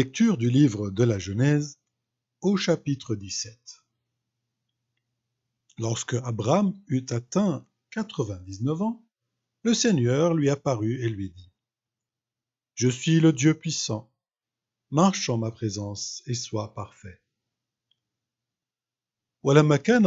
Lecture du livre de la Genèse au chapitre 17. Lorsque Abraham eut atteint 99 ans, le Seigneur lui apparut et lui dit Je suis le Dieu puissant, marche en ma présence et sois parfait. ولما كان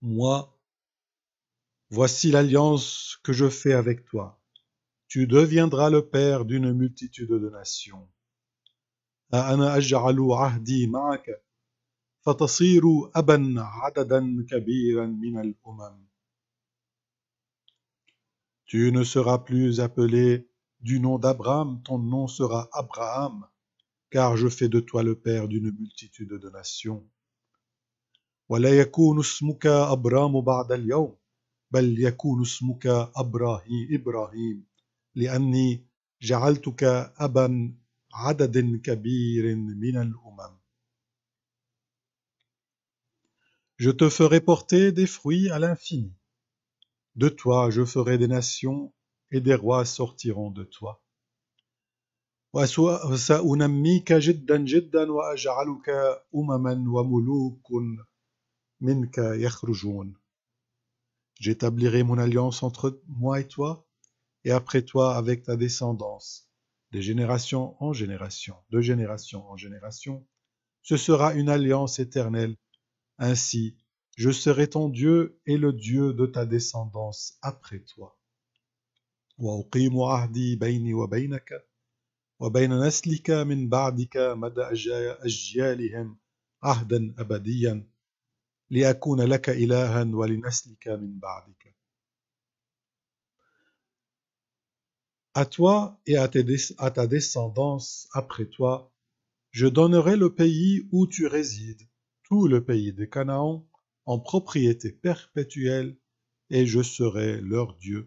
Moi, voici l'alliance que je fais avec toi. Tu deviendras le père d'une multitude de nations. Tu ne seras plus appelé du nom d'Abraham, ton nom sera Abraham, car je fais de toi le père d'une multitude de nations. ولا يكون اسمك أبرام بعد اليوم بل يكون اسمك ibrahim, إبراهيم لأني جعلتك أبا عدد كبير من الأمم Je te ferai porter des fruits à l'infini. De toi je ferai des nations, et des rois sortiront de toi. J'établirai mon alliance entre moi et toi, et après toi avec ta descendance, de génération en génération, de génération en génération. Ce sera une alliance éternelle. Ainsi, je serai ton Dieu et le Dieu de ta descendance après toi. « A À toi et à, à ta descendance après toi, je donnerai le pays où tu résides, tout le pays de Canaan, en propriété perpétuelle, et je serai leur Dieu.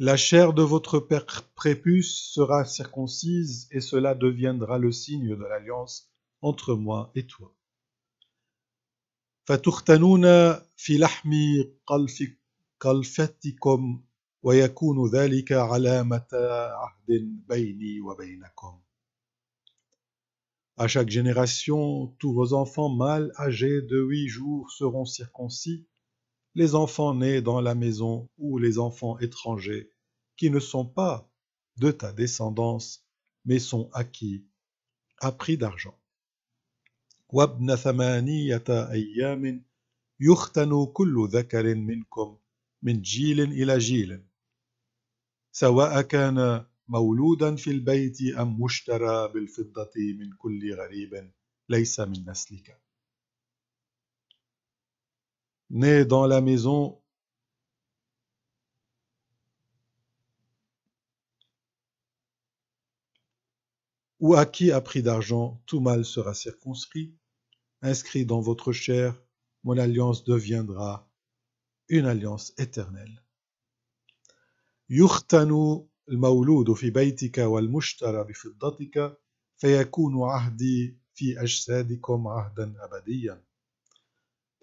La chair de votre père prépuce sera circoncise, et cela deviendra le signe de l'alliance entre moi et toi. A À chaque génération, tous vos enfants mâles âgés de huit jours seront circoncis les enfants nés dans la maison ou les enfants étrangers qui ne sont pas de ta descendance mais sont acquis à prix d'argent. Wabna thamaniyata ayamin yuchtanu kullu dhakarin minkum min jilin ila jilin. Sawaa kana mawludan fil min kulli ghariban laysa Né dans la maison ou à qui a pris d'argent, tout mal sera circonscrit. Inscrit dans votre chair, mon alliance deviendra une alliance éternelle. يختن المولود في بيتك والمشترى بفضتك فيكون ahdi fi ajsadikum ahdan أبديا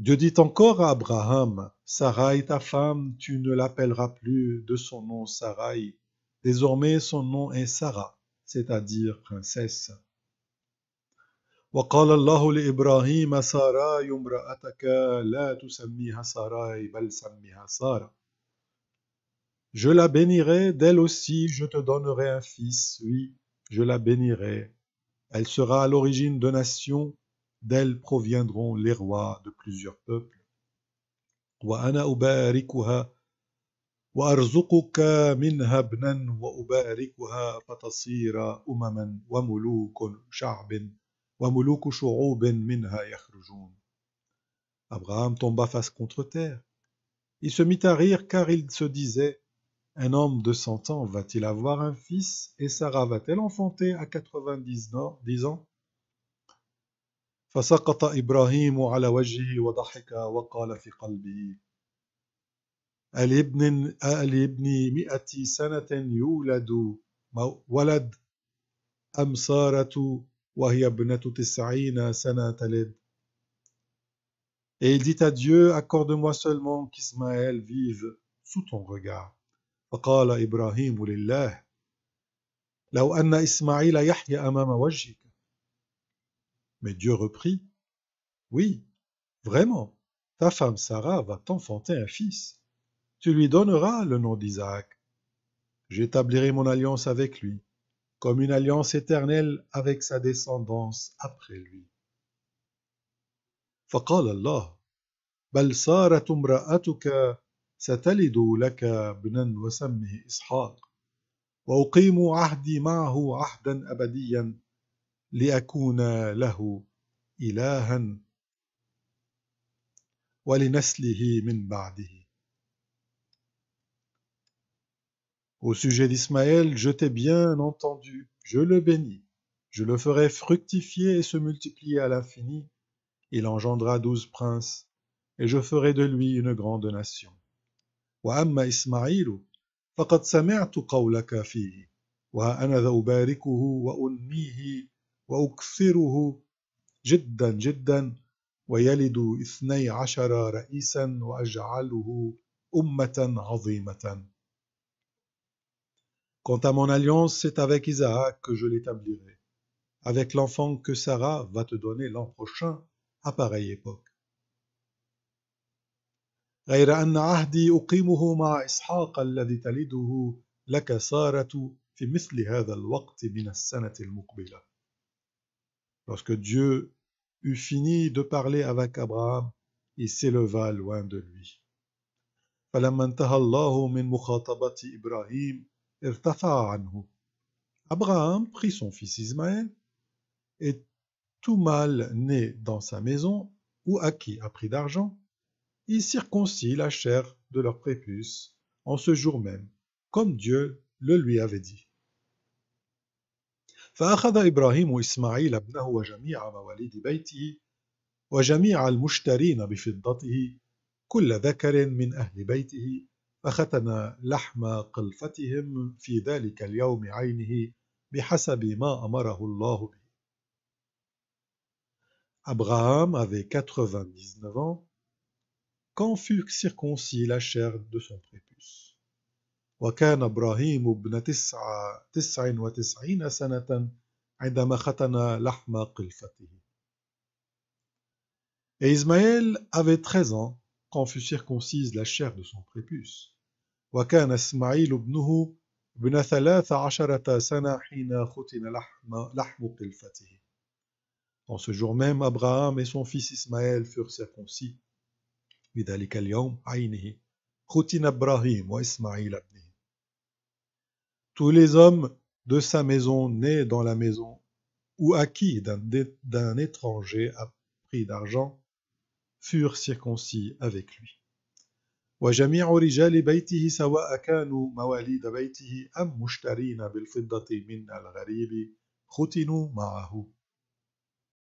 Dieu dit encore à Abraham, Sarai, ta femme, tu ne l'appelleras plus de son nom Sarai. Désormais son nom est Sarah, c'est-à-dire princesse. Je la bénirai, d'elle aussi je te donnerai un fils, oui, je la bénirai. Elle sera à l'origine de nations, d'elle proviendront les rois de plusieurs peuples. وأنا أباركها وأرزقك منها ابنا وأباركها فتصير أمما وملوك شعب وملوك شعوب منها يخرجون. Abraham tomba face contre terre. Il se mit à rire car il se disait Un homme de cent ans va-t-il avoir un fils et Sarah va-t-elle enfanter à quatre-vingt-dix ans فسقط إبراهيم على وجهه وضحك وقال في قلبه الابن ابن ابني مئة سنة يولد ولد أم سارة وهي ابنة تسعين سنة تلد Et il dit à Dieu, accorde-moi seulement qu'Ismaël vive sous ton regard. فقال إبراهيم لله لو أن إسماعيل يحيى أمام وجهك Mais Dieu reprit, Oui, vraiment, ta femme Sarah va t'enfanter un fils. Tu lui donneras le nom d'Isaac. J'établirai mon alliance avec lui, comme une alliance éternelle avec sa descendance après lui. Au sujet d'Ismaël, je t'ai bien entendu, je le bénis, je le ferai fructifier et se multiplier à l'infini, il engendra douze princes, et je ferai de lui une grande nation. وأكثره جدا جدا ويلد اثني عشر رئيسا وأجعله أمة عظيمة Quant à mon alliance, c'est avec Isaac que je l'établirai, avec l'enfant que Sarah va te donner l'an prochain à pareille époque. غير أن عهدي أقيمه مع إسحاق الذي تلده لك سارة في مثل هذا الوقت من السنة المقبلة. Lorsque Dieu eut fini de parler avec Abraham, il s'éleva loin de lui. Abraham prit son fils Ismaël, et tout mal né dans sa maison, ou acquis à prix d'argent, il circoncit la chair de leur prépuce en ce jour même, comme Dieu le lui avait dit. فأخذ إبراهيم إسماعيل ابنه وجميع مواليد بيته وجميع المشترين بفضته كل ذكر من أهل بيته فختن لحم قلفتهم في ذلك اليوم عينه بحسب ما أمره الله به. Abraham avait 99 ans quand fut circoncis la chair de son prépuce. وكان إبراهيم ابن تسع تسع وتسعين سنة عندما ختن لحم قلفته. Et Ismaël avait treize ans quand fut circoncise la chair de son prépuce. وكان إسماعيل ابنه ابن ثلاث عشرة سنة حين ختن لحم, لحم قلفته. En ce jour même, Abraham et son fils Ismaël furent circoncis. بذلك اليوم عينه ختن إبراهيم وإسماعيل ابن tous les hommes de sa maison nés dans la maison ou acquis d'un étranger à prix d'argent furent circoncis avec lui. Wa jamīʿu rijāli baytihi sawāʾa kānū mawālīda baytihi am mushtarīna bil-fiḍḍati min al-gharīb khutīnū